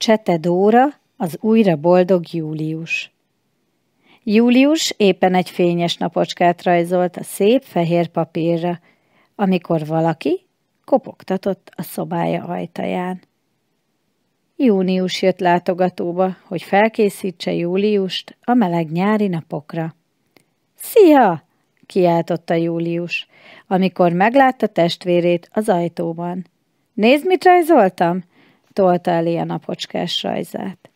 Csete Dóra, az újra boldog Július. Július éppen egy fényes napocskát rajzolt a szép fehér papírra, amikor valaki kopogtatott a szobája ajtaján. Június jött látogatóba, hogy felkészítse Júliust a meleg nyári napokra. Szia! kiáltotta Július, amikor meglátta testvérét az ajtóban. Nézd, mit rajzoltam! tolta elé a napocskás rajzát.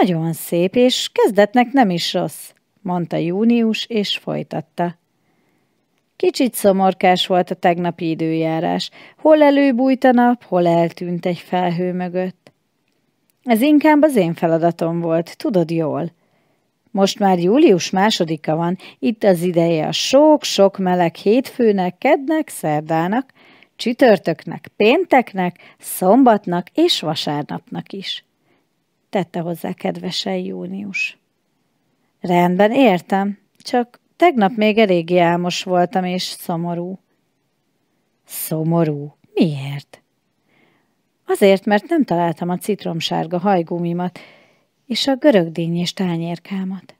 Nagyon szép, és kezdetnek nem is rossz, mondta Június, és folytatta. Kicsit szomorkás volt a tegnapi időjárás, hol előbújt a nap, hol eltűnt egy felhő mögött. Ez inkább az én feladatom volt, tudod jól. Most már július másodika van, itt az ideje a sok-sok meleg hétfőnek, kednek, szerdának, csütörtöknek, pénteknek, szombatnak és vasárnapnak is. Tette hozzá kedvesen Június. Rendben, értem, csak tegnap még eléggé álmos voltam és szomorú. Szomorú? Miért? Azért, mert nem találtam a citromsárga hajgumimat és a és tányérkámat.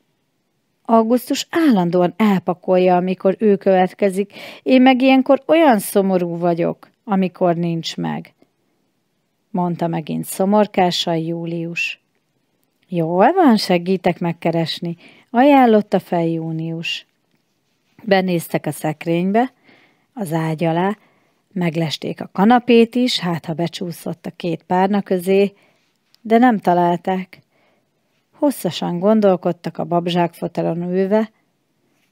Augustus állandóan elpakolja, amikor ő következik, én meg ilyenkor olyan szomorú vagyok, amikor nincs meg. Mondta megint szomorkásan Július. Jól van, segítek megkeresni, ajánlotta fej Június. Benéztek a szekrénybe, az ágy alá, meglesték a kanapét is, hát ha becsúszott a két párna közé, de nem találták. Hosszasan gondolkodtak a babzsák fotelon ülve,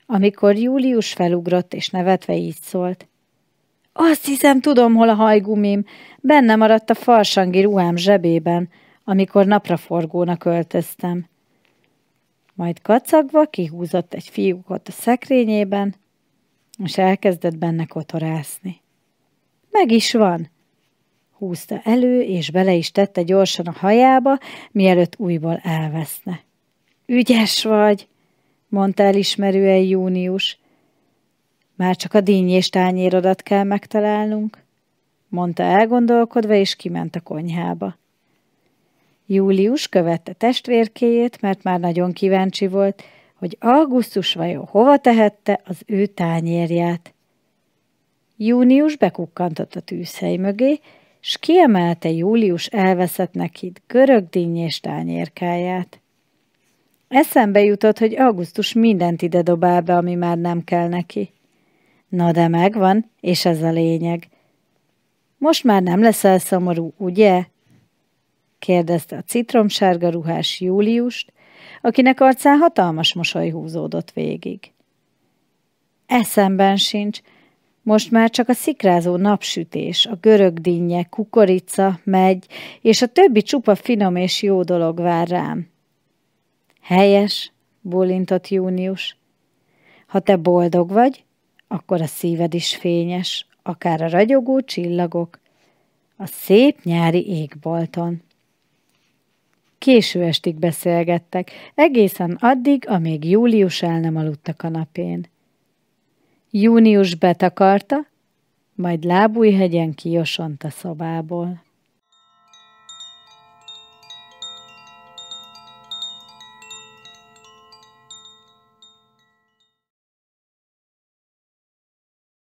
amikor Július felugrott és nevetve így szólt. Azt hiszem, tudom, hol a hajgumim. Benne maradt a farsangi ruhám zsebében, amikor napraforgónak öltöztem. Majd kacagva kihúzott egy fiúkot a szekrényében, és elkezdett benne kotorászni. Meg is van, húzta elő, és bele is tette gyorsan a hajába, mielőtt újból elveszne. Ügyes vagy, mondta elismerően Június. Már csak a díny és tányérodat kell megtalálnunk, mondta elgondolkodva, és kiment a konyhába. Július követte testvérkéjét, mert már nagyon kíváncsi volt, hogy augusztus vajon hova tehette az ő tányérját. Június bekukkantott a tűzhely mögé, s kiemelte Július elveszett neki görög díny és tányérkáját. Eszembe jutott, hogy augusztus mindent ide dobál be, ami már nem kell neki. Na de megvan, és ez a lényeg. Most már nem leszel szomorú, ugye? kérdezte a citromsárga ruhás Júliust, akinek arcán hatalmas mosoly húzódott végig. Eszemben sincs, most már csak a szikrázó napsütés, a görög kukorica, megy, és a többi csupa finom és jó dolog vár rám. Helyes, bólintott Június. Ha te boldog vagy, akkor a szíved is fényes, akár a ragyogó csillagok, a szép nyári égbolton. Késő estig beszélgettek, egészen addig, amíg Július el nem aludt a kanapén. Június betakarta, majd lábújhegyen kiosont a szobából.